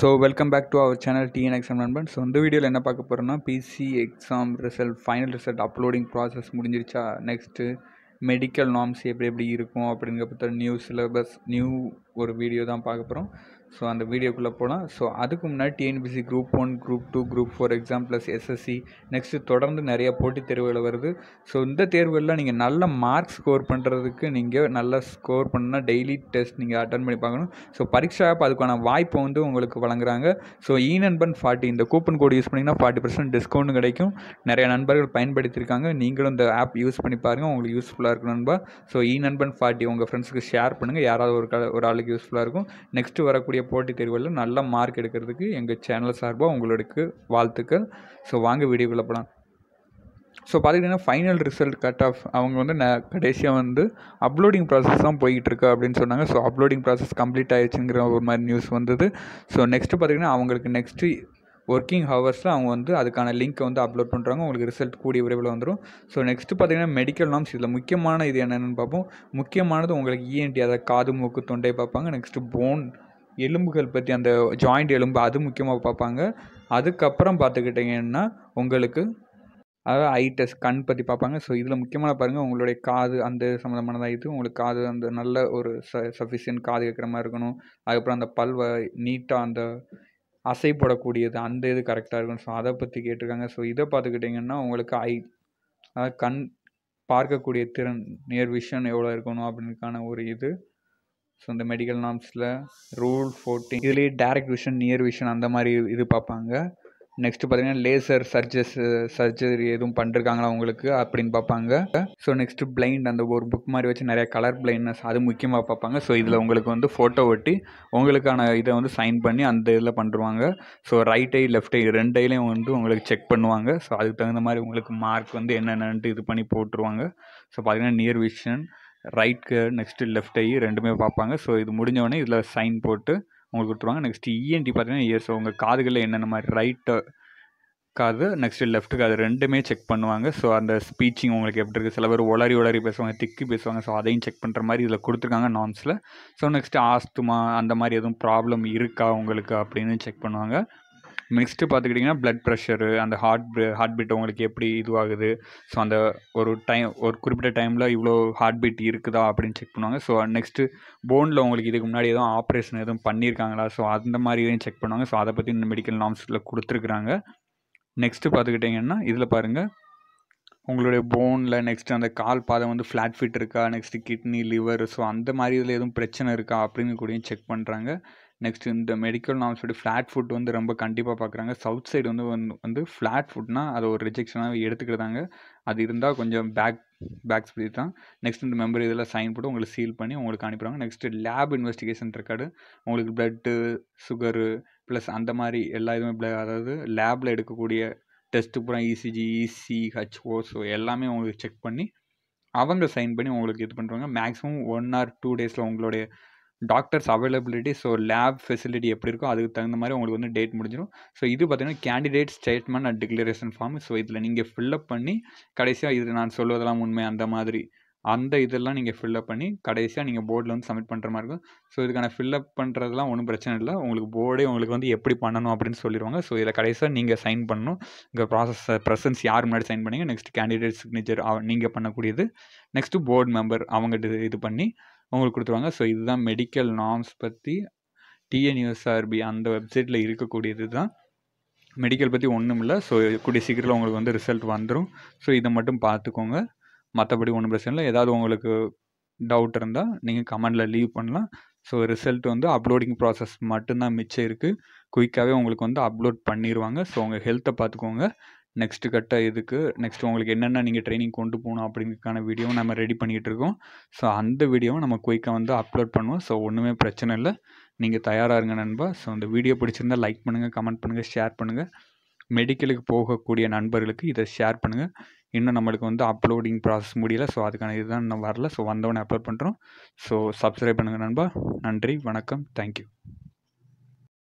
so welcome back to our channel TN exam நண்பன் so இந்த வீடியோவில் என்ன பார்க்க போகிறோன்னா PC exam result final result uploading process முடிஞ்சிருச்சா நெக்ஸ்ட்டு மெடிக்கல் நாம்ஸ் எப்படி எப்படி இருக்கும் அப்படிங்கிற பார்த்தா நியூ சிலபஸ் நியூ ஒரு வீடியோ தான் பார்க்க போகிறோம் ஸோ அந்த வீடியோக்குள்ளே போகலாம் ஸோ அதுக்கு முன்னாடி TNPSC group one group two group four exam plus SSC next தொடர்ந்து நிறையா போட்டித் தேர்வுகள் வருது ஸோ இந்த தேர்வுகளில் நீங்கள் நல்ல மார்க் ஸ்கோர் பண்ணுறதுக்கு நீங்கள் நல்லா ஸ்கோர் பண்ணால் டெய்லி டெஸ்ட் நீங்கள் அட்டன் பண்ணி பார்க்கணும் ஸோ பரீட்சா ஆப் அதுக்கான வாய்ப்பை வந்து உங்களுக்கு வழங்குறாங்க ஸோ இ நண்பன் ஃபார்ட்டி இந்த கூப்பன் கோடு யூஸ் பண்ணிங்கன்னா ஃபார்ட்டி பர்சன்ட் டிஸ்கவுண்ட் கிடைக்கும் நிறைய நண்பர்கள் பயன்படுத்தியிருக்காங்க நீங்களும் இந்த ஆப் யூஸ் பண்ணி பாருங்கள் உங்களுக்கு யூஸ்ஃபுல்லாக இருக்கும் நண்பா ஸோ இ நண்பன் ஃபார்ட்டி உங்கள் ஃப்ரெண்ட்ஸுக்கு ஷேர் பண்ணுங்கள் யாராவது ஒரு ஒரு ஆளுக்கு யூஸ்ஃபுல்லாக இருக்கும் நெக்ஸ்ட்டு வரக்கூடிய வரக்கூடிய போட்டித் தேர்வுகளில் நல்ல மார்க் எடுக்கிறதுக்கு எங்கள் சேனல் சார்பாக உங்களுக்கு வாழ்த்துக்கள் ஸோ வாங்க வீடியோக்குள்ளே போகலாம் ஸோ பார்த்துக்கிட்டிங்கன்னா ஃபைனல் ரிசல்ட் கட் ஆஃப் அவங்க வந்து ந கடைசியாக வந்து அப்லோடிங் ப்ராசஸ் தான் போய்கிட்டுருக்கு அப்படின்னு சொன்னாங்க ஸோ அப்லோடிங் ப்ராசஸ் கம்ப்ளீட் ஆயிடுச்சுங்கிற ஒரு மாதிரி நியூஸ் வந்தது ஸோ நெக்ஸ்ட்டு பார்த்திங்கன்னா அவங்களுக்கு நெக்ஸ்ட்டு ஒர்க்கிங் ஹவர்ஸில் அவங்க வந்து அதுக்கான லிங்க்கை வந்து அப்லோட் பண்ணுறாங்க உங்களுக்கு ரிசல்ட் கூடிய விரைவில் வந்துடும் ஸோ நெக்ஸ்ட்டு பார்த்திங்கன்னா மெடிக்கல் நாம்ஸ் இதில் முக்கியமான இது என்னென்னு பார்ப்போம் முக்கியமானது உங்களுக்கு இஎன்டி e அதாவது காது மூக்கு தொண்டை பார்ப்பாங்க நெக்ஸ்ட்டு போன் எலும்புகள் பற்றி அந்த ஜாயிண்ட் எலும்பு அது முக்கியமாக பார்ப்பாங்க அதுக்கப்புறம் பார்த்துக்கிட்டிங்கன்னா உங்களுக்கு அதாவது ஐ டெஸ்ட் கண் பற்றி பார்ப்பாங்க ஸோ இதில் முக்கியமான பாருங்கள் உங்களுடைய காது அந்த சம்மந்தமானதாக இது உங்களுக்கு காது அந்த நல்ல ஒரு ச சஃபிஷியன்ட் காது கேட்குற மாதிரி இருக்கணும் அதுக்கப்புறம் அந்த பல்வை நீட்டாக அந்த அசைப்படக்கூடியது அந்த இது கரெக்டாக இருக்கணும் ஸோ அதை பற்றி கேட்டிருக்காங்க ஸோ இதை பார்த்துக்கிட்டிங்கன்னா உங்களுக்கு ஐ அதாவது கண் பார்க்கக்கூடிய திறன் நியர் விஷன் எவ்வளோ இருக்கணும் அப்படின்னுக்கான ஒரு இது ஸோ இந்த மெடிக்கல் நாம்ஸில் ரூல் ஃபோர்டீன் இதுலேயே டேரக்ட் விஷன் நியர் விஷன் அந்த மாதிரி இது பார்ப்பாங்க நெக்ஸ்ட் பார்த்தீங்கன்னா லேசர் சர்ஜஸ் சர்ஜரி எதுவும் பண்ணிருக்காங்களா உங்களுக்கு அப்படின்னு பார்ப்பாங்க ஸோ நெக்ஸ்ட் பிளைண்ட் அந்த ஒரு புக் மாதிரி வச்சு நிறைய கலர் பிளைண்ட்னஸ் அது முக்கியமாக பார்ப்பாங்க ஸோ இதில் உங்களுக்கு வந்து ஃபோட்டோ ஒட்டி உங்களுக்கான இதை வந்து சைன் பண்ணி அந்த இதில் பண்ணுவாங்க so right eye left eye ரெண்டு ஐலையும் வந்து உங்களுக்கு செக் பண்ணுவாங்க ஸோ அதுக்கு தகுந்த மாதிரி உங்களுக்கு மார்க் வந்து என்னென்னட்டு இது பண்ணி போட்டுருவாங்க ஸோ பார்த்தீங்கன்னா நியர் விஷன் ரைட்டுக்கு நெக்ஸ்ட்டு லெஃப்ட் ஐ ரெண்டுமே பார்ப்பாங்க ஸோ இது முடிஞ்சவொடனே இதில் சைன் போட்டு உங்களுக்கு கொடுத்துருவாங்க நெக்ஸ்ட்டு இஎன்டி e பார்த்தீங்கன்னா இயர்ஸ் e உங்கள் காதுகளில் என்னென்ன மாதிரி ரைட்டு காது நெக்ஸ்ட்டு லெஃப்ட்டு காது ரெண்டுமே செக் பண்ணுவாங்க ஸோ அந்த ஸ்பீச்சிங் உங்களுக்கு எப்படி இருக்குது சில பேர் ஒளரி ஒளரி பேசுவாங்க திக்கி பேசுவாங்க ஸோ அதையும் செக் பண்ணுற மாதிரி இதில் கொடுத்துருக்காங்க நார்ம்ஸில் ஸோ நெக்ஸ்ட்டு ஆஸ்துமா அந்த மாதிரி எதுவும் ப்ராப்ளம் இருக்கா உங்களுக்கு அப்படின்னு செக் பண்ணுவாங்க நெக்ஸ்ட்டு பார்த்துக்கிட்டிங்கன்னா ப்ளட் ப்ரெஷரு அந்த ஹார்ட் ஹார்ட் பீட் உங்களுக்கு எப்படி இதுவாகுது ஸோ அந்த ஒரு டைம் ஒரு குறிப்பிட்ட டைமில் இவ்வளோ ஹார்ட் பீட் இருக்குதா அப்படின்னு செக் பண்ணுவாங்க ஸோ நெக்ஸ்ட்டு போனில் உங்களுக்கு இதுக்கு முன்னாடி எதுவும் ஆப்ரேஷன் எதுவும் பண்ணியிருக்காங்களா ஸோ அந்த மாதிரி இதையும் செக் பண்ணுவாங்க ஸோ அதை பற்றி மெடிக்கல் நாம்ஸில் கொடுத்துருக்குறாங்க நெக்ஸ்ட்டு பார்த்துக்கிட்டிங்கன்னா இதில் பாருங்கள் உங்களுடைய போனில் நெக்ஸ்ட்டு அந்த கால் பாதை வந்து ஃப்ளாட் ஃபிட் இருக்கா நெக்ஸ்ட்டு கிட்னி லிவர் ஸோ அந்த மாதிரி இதில் எதுவும் பிரச்சனை இருக்கா அப்படின்னு கூடயும் செக் பண்ணுறாங்க நெக்ஸ்ட் இந்த மெடிக்கல் நார்ம்ஸோட ஃப்ளாட் ஃபுட் வந்து ரொம்ப கண்டிப்பாக பார்க்குறாங்க சவுத் சைடு வந்து வந்து ஃப்ளாட் ஃபுட்னா அதை ஒரு ரிஜெக்ஷனாக எடுத்துக்கிறதாங்க அது இருந்தால் கொஞ்சம் பேக் பேக் ஸ்பீட் தான் நெக்ஸ்ட் இந்த மெம்பர் இதெல்லாம் சைன் போட்டு உங்களுக்கு சீல் பண்ணி உங்களுக்கு அனுப்பிடுவாங்க நெக்ஸ்ட்டு லேப் இன்வெஸ்டிகேஷன் ரெக்கார்டு உங்களுக்கு பிளட்டு சுகரு ப்ளஸ் அந்த மாதிரி எல்லா இதுவுமே அதாவது லேபில் எடுக்கக்கூடிய டெஸ்ட் பூரா இசிஜி இசி ஹச்ஓஸோ எல்லாமே உங்களுக்கு செக் பண்ணி அவங்க சைன் பண்ணி உங்களுக்கு இது பண்ணுறாங்க மேக்ஸிமம் ஒன் ஆர் டூ டேஸில் உங்களுடைய doctors availability so lab facility எப்படி இருக்கோ அதுக்கு தகுந்த மாதிரி உங்களுக்கு வந்து டேட் முடிஞ்சிடும் ஸோ இது பார்த்தீங்கன்னா candidate statement and declaration form so இதில் நீங்கள் ஃபில்லப் பண்ணி கடைசியாக இது நான் சொல்வதெல்லாம் உண்மை அந்த மாதிரி அந்த இதெல்லாம் நீங்கள் ஃபில்லப் பண்ணி கடைசியாக நீங்கள் போர்டில் வந்து சப்மிட் பண்ணுற மாதிரி இருக்கும் ஸோ இதுக்கான ஃபில்லப் பண்ணுறதுலாம் ஒன்றும் பிரச்சனை இல்லை உங்களுக்கு போர்டே உங்களுக்கு வந்து எப்படி பண்ணணும் அப்படின்னு சொல்லிடுவாங்க ஸோ இதில் கடைசியாக நீங்கள் சைன் பண்ணணும் இங்கே ப்ராசஸ் ப்ரெசன்ஸ் யார் முன்னாடி சைன் பண்ணீங்க நெக்ஸ்ட் கேண்டிடேட் சிக்னேச்சர் நீங்கள் பண்ணக்கூடியது நெக்ஸ்ட்டு போர்டு மெம்பர் அவங்க இது பண்ணி உங்களுக்கு கொடுத்துருவாங்க ஸோ இதுதான் மெடிக்கல் நார்ம்ஸ் பற்றி டிஎன்யூஎஸ்ஆர்பி அந்த வெப்சைட்டில் இருக்கக்கூடியது தான் மெடிக்கல் பற்றி ஒன்றும் இல்லை ஸோ கூடிய சீக்கிரத்தில் உங்களுக்கு வந்து ரிசல்ட் வந்துடும் ஸோ இதை மட்டும் பார்த்துக்கோங்க மற்றபடி ஒன்றும் பிரச்சனை இல்லை ஏதாவது உங்களுக்கு டவுட் இருந்தால் நீங்கள் கமெண்டில் லீவ் பண்ணலாம் ஸோ ரிசல்ட் வந்து அப்லோடிங் ப்ராசஸ் மட்டும்தான் மிச்சம் இருக்குது குயிக்காகவே உங்களுக்கு வந்து அப்லோட் பண்ணிடுவாங்க ஸோ உங்கள் ஹெல்த்தை பார்த்துக்கோங்க நெக்ஸ்ட் கட்ட இதுக்கு நெக்ஸ்ட் உங்களுக்கு என்னென்ன நீங்கள் ட்ரைனிங் கொண்டு போகணும் அப்படிங்கிறதுக்கான வீடியோவும் நம்ம ரெடி பண்ணிகிட்டு இருக்கோம் ஸோ அந்த வீடியோவும் நம்ம குயிக்காக வந்து அப்லோட் பண்ணுவோம் ஸோ ஒன்றுமே பிரச்சனை இல்லை நீங்கள் தயாராக இருங்க நண்பா ஸோ அந்த வீடியோ பிடிச்சிருந்தால் லைக் பண்ணுங்கள் கமெண்ட் பண்ணுங்கள் ஷேர் பண்ணுங்கள் மெடிக்கலுக்கு போகக்கூடிய நண்பர்களுக்கு இதை ஷேர் பண்ணுங்கள் இன்னும் நம்மளுக்கு வந்து அப்லோடிங் ப்ராசஸ் முடியல ஸோ அதுக்கான இதுதான் இன்னும் வரல ஸோ வந்தவொடனே அப்லோட் பண்ணுறோம் ஸோ சப்ஸ்கிரைப் பண்ணுங்கள் நண்பா நன்றி வணக்கம் தேங்க்யூ